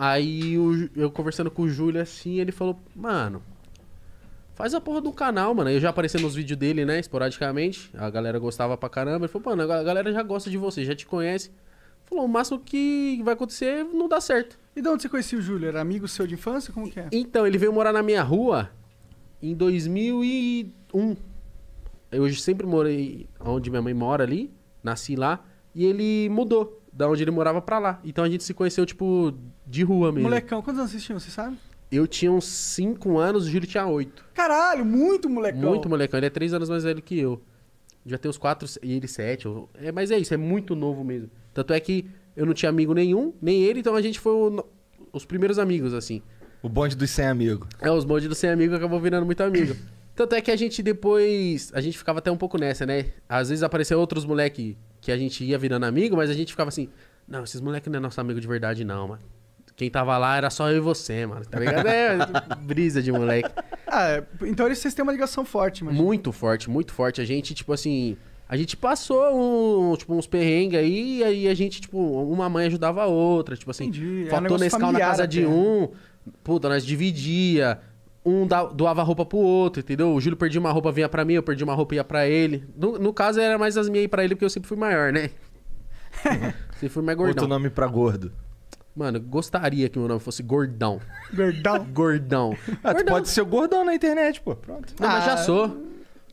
Aí eu, eu conversando com o Júlio assim, ele falou, mano, faz a porra do canal, mano. Eu já apareci nos vídeos dele, né, esporadicamente. A galera gostava pra caramba. Ele falou, mano, a galera já gosta de você, já te conhece. Falou, o máximo que vai acontecer é não dá certo. E de onde você conhecia o Júlio? Era amigo seu de infância? Como que é? Então, ele veio morar na minha rua em 2001. Eu sempre morei onde minha mãe mora ali, nasci lá. E ele mudou da onde ele morava pra lá. Então a gente se conheceu, tipo, de rua mesmo. Molecão, quantos anos vocês tinham, você sabe? Eu tinha uns 5 anos, o Júlio tinha 8. Caralho, muito molecão. Muito molecão. Ele é 3 anos mais velho que eu. Já tem uns 4 e ele 7. É, mas é isso, é muito novo mesmo. Tanto é que eu não tinha amigo nenhum, nem ele, então a gente foi o, os primeiros amigos, assim. O bonde dos sem amigo. É, os bondes dos sem amigo acabou virando muito amigo. Tanto é que a gente depois. A gente ficava até um pouco nessa, né? Às vezes apareciam outros moleque que a gente ia virando amigo, mas a gente ficava assim: não, esses moleques não é nosso amigo de verdade, não, mano. Quem tava lá era só eu e você, mano. Tá ligado? É, brisa de moleque. Ah, é, então vocês têm uma ligação forte, mano. Muito forte, muito forte. A gente, tipo assim. A gente passou um, tipo, uns perrengues aí, e aí a gente, tipo, uma mãe ajudava a outra. Tipo assim, Entendi. faltou é um Nescau na casa até. de um. Puta, nós dividia. Um doava roupa pro outro, entendeu? O Júlio perdia uma roupa, vinha pra mim, eu perdi uma roupa, ia pra ele. No, no caso, era mais as minhas pra ele, porque eu sempre fui maior, né? sempre fui mais gordão. Outro nome pra gordo. Mano, gostaria que meu nome fosse Gordão. Gordão? Gordão. Ah, gordão. pode ser o Gordão na internet, pô. Pronto. Não, ah, mas já ah, sou.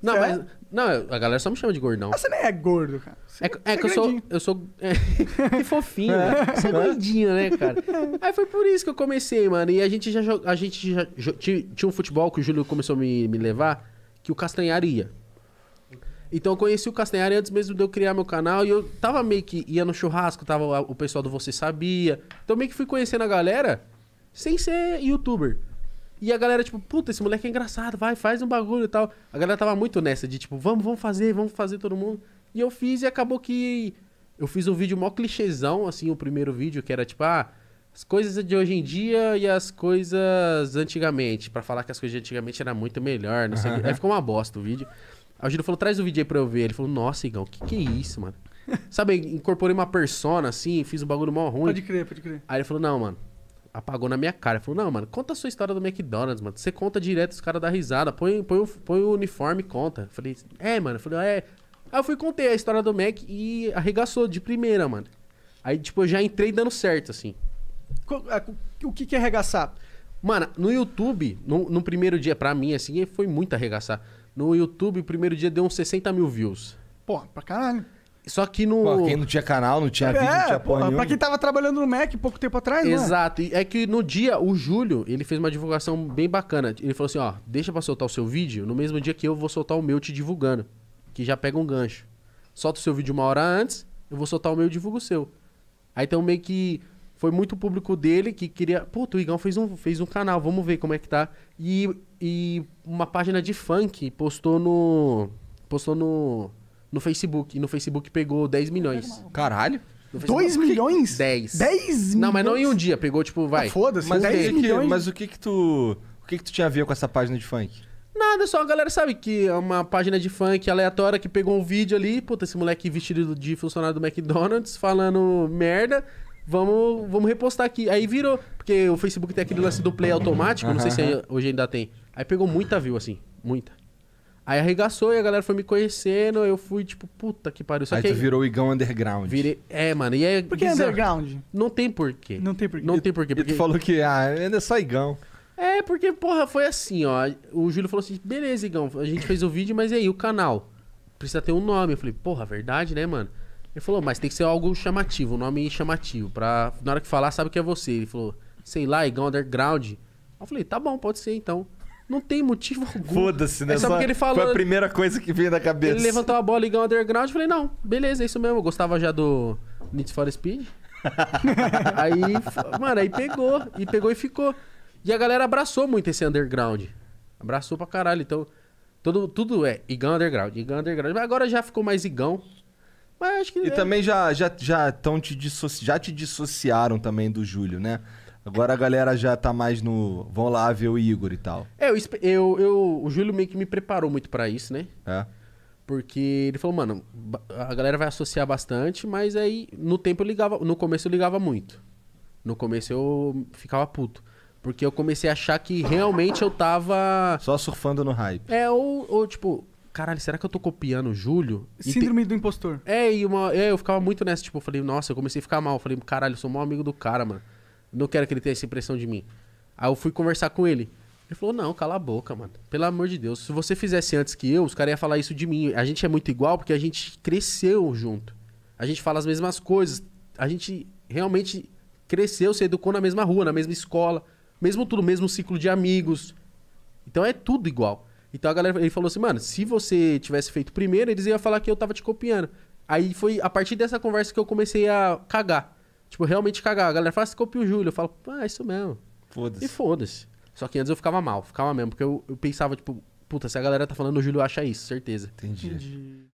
Não, mas. É? Não, a galera só me chama de gordão. Ah, você nem é gordo, cara. Você, é, é, é que eu sou. Eu sou. que é, fofinho, né? Você é gordinho, né, cara? Aí foi por isso que eu comecei, mano. E a gente já. A gente já, tinha, um futebol que o Júlio começou a me, me levar, que o Castanharia. Então eu conheci o Castanhari antes mesmo de eu criar meu canal. E eu tava meio que ia no churrasco, tava o pessoal do Você Sabia. Então meio que fui conhecendo a galera sem ser youtuber. E a galera, tipo, puta, esse moleque é engraçado, vai, faz um bagulho e tal. A galera tava muito nessa de, tipo, vamos, vamos fazer, vamos fazer todo mundo. E eu fiz e acabou que. Eu fiz um vídeo mó clichêzão, assim, o primeiro vídeo, que era tipo, ah, as coisas de hoje em dia e as coisas antigamente. para falar que as coisas de antigamente era muito melhor, não sei. Uhum. Aí ficou uma bosta o vídeo. Aí o Gino falou, traz o vídeo aí pra eu ver. Ele falou, nossa, Igão, o que, que é isso, mano? Sabe, incorporei uma persona assim, fiz um bagulho mó ruim. Pode crer, pode crer. Aí ele falou, não, mano. Apagou na minha cara. Ele falou, não, mano, conta a sua história do McDonald's, mano. Você conta direto, os caras dão risada. Põe, põe, o, põe o uniforme e conta. Eu falei, é, mano. Eu falei, é. Aí eu fui contei a história do Mac e arregaçou de primeira, mano. Aí, tipo, eu já entrei dando certo, assim. O que, que é arregaçar? Mano, no YouTube, no, no primeiro dia, pra mim, assim, foi muito arregaçar. No YouTube, o primeiro dia deu uns 60 mil views. Pô, pra caralho. Só que no. Pô, quem não tinha canal, não tinha é, vídeo, não tinha porra Pra quem tava trabalhando no Mac pouco tempo atrás, né? Exato. E é que no dia, o Júlio, ele fez uma divulgação bem bacana. Ele falou assim: ó, deixa pra soltar o seu vídeo no mesmo dia que eu vou soltar o meu te divulgando. Que já pega um gancho. Solta o seu vídeo uma hora antes, eu vou soltar o meu e divulgo o seu. Aí então meio que foi muito público dele que queria. Puta, o Igão fez um, fez um canal, vamos ver como é que tá. E, e uma página de funk postou no. Postou no. No Facebook. E no Facebook pegou 10 milhões. Caralho! 2 milhões? 10. 10 Não, mas não em um dia. Pegou, tipo, vai. Ah, Foda-se, mas, mas o que que tu. O que que tu tinha a ver com essa página de funk? Nada, só a galera sabe que é uma página de funk aleatória que pegou um vídeo ali, puta, esse moleque vestido de funcionário do McDonald's falando merda vamos, vamos repostar aqui. Aí virou, porque o Facebook tem aquele lance do play automático, não sei se hoje ainda tem. Aí pegou muita view, assim, muita. Aí arregaçou e a galera foi me conhecendo, eu fui tipo, puta que pariu. Só aí que tu aí... virou o Igão Underground. Virei... É, mano, e é... Por que bizarro. Underground? Não tem porquê. Não tem porquê. Não tem porquê. E porque... tu falou que, ah, ainda é só Igão. É, porque, porra, foi assim, ó. O Júlio falou assim, beleza, Igão, a gente fez o vídeo, mas e aí, o canal? Precisa ter um nome. Eu falei, porra, verdade, né, mano? Ele falou, mas tem que ser algo chamativo, um nome chamativo, pra na hora que falar, sabe que é você. Ele falou, sei lá, igual underground. Eu falei, tá bom, pode ser então. Não tem motivo algum. Foda-se, né? É só, porque ele falou. Foi a primeira coisa que veio da cabeça. Ele levantou a bola igual underground. Eu falei, não, beleza, é isso mesmo. Eu gostava já do Need for Speed. aí, mano, aí pegou. E pegou e ficou. E a galera abraçou muito esse underground. Abraçou pra caralho. Então, todo, tudo é Igão Underground, Igão Underground. Mas agora já ficou mais Igão. Mas acho que. E é... também já, já, já, tão te já te dissociaram também do Júlio, né? Agora a galera já tá mais no. Vão lá ver o Igor e tal. É, eu, eu, eu o Júlio meio que me preparou muito para isso, né? É. Porque ele falou, mano, a galera vai associar bastante, mas aí no tempo eu ligava. No começo eu ligava muito. No começo eu ficava puto. Porque eu comecei a achar que realmente eu tava. Só surfando no hype. É, ou, ou tipo, caralho, será que eu tô copiando o Júlio? Síndrome te... do impostor. É, e uma... é, eu ficava muito nessa, tipo, eu falei, nossa, eu comecei a ficar mal. Eu falei, caralho, eu sou maior amigo do cara, mano. Não quero que ele tenha essa impressão de mim. Aí eu fui conversar com ele. Ele falou, não, cala a boca, mano. Pelo amor de Deus. Se você fizesse antes que eu, os caras iam falar isso de mim. A gente é muito igual porque a gente cresceu junto. A gente fala as mesmas coisas. A gente realmente cresceu, se educou na mesma rua, na mesma escola. Mesmo tudo, mesmo ciclo de amigos. Então é tudo igual. Então a galera, ele falou assim, mano, se você tivesse feito primeiro, eles iam falar que eu tava te copiando. Aí foi a partir dessa conversa que eu comecei a cagar. Tipo, realmente cagar. A galera fala, ah, você copia o Júlio. Eu falo, ah, é isso mesmo. Foda-se. E foda-se. Só que antes eu ficava mal, ficava mesmo, porque eu, eu pensava, tipo, puta, se a galera tá falando, o Júlio acha isso, certeza. Entendi. Entendi.